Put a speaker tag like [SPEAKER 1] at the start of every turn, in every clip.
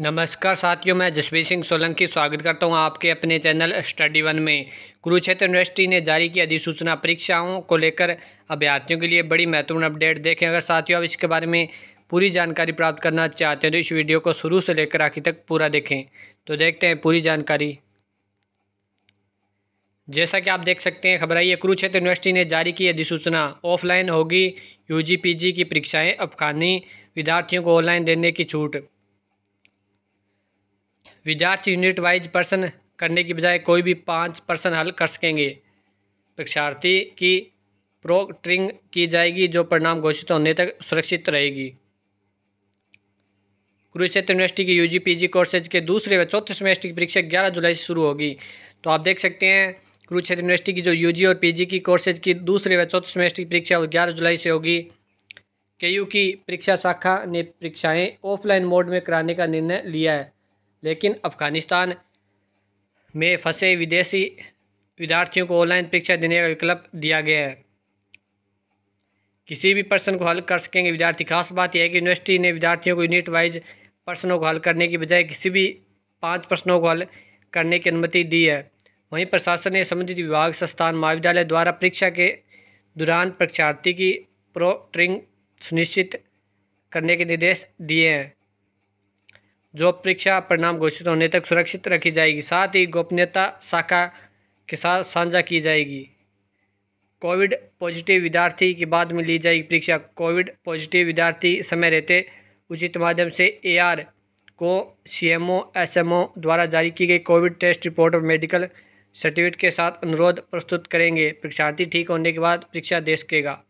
[SPEAKER 1] नमस्कार साथियों मैं जसवीर सिंह सोलंकी स्वागत करता हूं आपके अपने चैनल स्टडी वन में कुरुक्षेत्र यूनिवर्सिटी ने जारी की अधिसूचना परीक्षाओं को लेकर अभ्यर्थियों के लिए बड़ी महत्वपूर्ण अपडेट देखें अगर साथियों आप इसके बारे में पूरी जानकारी प्राप्त करना चाहते हैं तो इस वीडियो को शुरू से लेकर आखिर तक पूरा देखें तो देखते हैं पूरी जानकारी जैसा कि आप देख सकते हैं खबर आई है कुरुक्षेत्र यूनिवर्सिटी ने जारी की अधिसूचना ऑफलाइन होगी यू की परीक्षाएँ अफगानी विद्यार्थियों को ऑनलाइन देने की छूट विद्यार्थी यूनिट वाइज पर्सन करने की बजाय कोई भी पाँच पर्सन हल कर सकेंगे परीक्षार्थी की प्रोक्टरिंग की जाएगी जो परिणाम घोषित होने तक सुरक्षित रहेगी कुरुक्षेत्र यूनिवर्सिटी की यूजी पीजी कोर्सेज के दूसरे व चौथे सेमेस्टर की परीक्षा ग्यारह जुलाई से शुरू होगी तो आप देख सकते हैं कुरुक्षेत्र यूनिवर्सिटी की जो यूजी और पीजी की कोर्सेज की दूसरे व चौथे सेमेस्टर की परीक्षा वो ग्यारह जुलाई से होगी के की परीक्षा शाखा ने परीक्षाएँ ऑफलाइन मोड में कराने का निर्णय लिया है लेकिन अफ़गानिस्तान में फंसे विदेशी विद्यार्थियों को ऑनलाइन परीक्षा देने का विकल्प दिया गया है किसी भी प्रश्न को हल कर सकेंगे विद्यार्थी खास बात यह है कि यूनिवर्सिटी ने विद्यार्थियों को यूनिट वाइज प्रश्नों को हल करने की बजाय किसी भी पाँच प्रश्नों को हल करने की अनुमति दी है वहीं प्रशासन ने संबंधित विभाग संस्थान महाविद्यालय द्वारा परीक्षा के दौरान परीक्षार्थी की प्रोटरिंग सुनिश्चित करने के निर्देश दिए हैं जो परीक्षा परिणाम घोषित होने तक सुरक्षित रखी जाएगी साथ ही गोपनीयता शाखा के साथ साझा की जाएगी कोविड पॉजिटिव विद्यार्थी के बाद में ली जाएगी परीक्षा कोविड पॉजिटिव विद्यार्थी समय रहते उचित माध्यम से एआर को सीएमओ एसएमओ द्वारा जारी की गई कोविड टेस्ट रिपोर्ट और मेडिकल सर्टिफिकेट के साथ अनुरोध प्रस्तुत करेंगे परीक्षार्थी ठीक होने के बाद परीक्षा दे सकेगा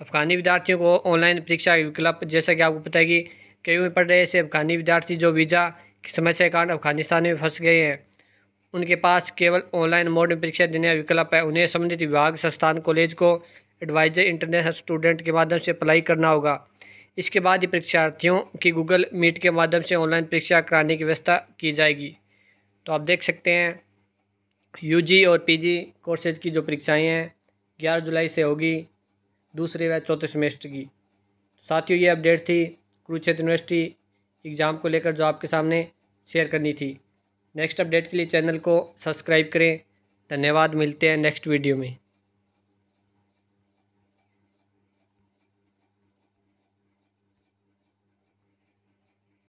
[SPEAKER 1] अफगानी विद्यार्थियों को ऑनलाइन परीक्षा विकल्प जैसा कि आपको पता है कि कई में पढ़ रहे ऐसे अफगानी विद्यार्थी जो वीज़ा की समस्या के कारण अफगानिस्तान में फंस गए हैं उनके पास केवल ऑनलाइन मोड में परीक्षा देने का विकल्प है उन्हें संबंधित विभाग संस्थान कॉलेज को एडवाइजर इंटरनेशनल स्टूडेंट के माध्यम से अप्लाई करना होगा इसके बाद ही परीक्षार्थियों की गूगल मीट के माध्यम से ऑनलाइन परीक्षा कराने की व्यवस्था की जाएगी तो आप देख सकते हैं यूजी और पीजी कोर्सेज की जो परीक्षाएं हैं ग्यारह जुलाई से होगी दूसरे व चौथे सेमेस्टर की साथियों ये अपडेट थी कुरुक्षेत्र यूनिवर्सिटी एग्ज़ाम को लेकर जो आपके सामने शेयर करनी थी नेक्स्ट अपडेट के लिए चैनल को सब्सक्राइब करें धन्यवाद मिलते हैं नेक्स्ट वीडियो में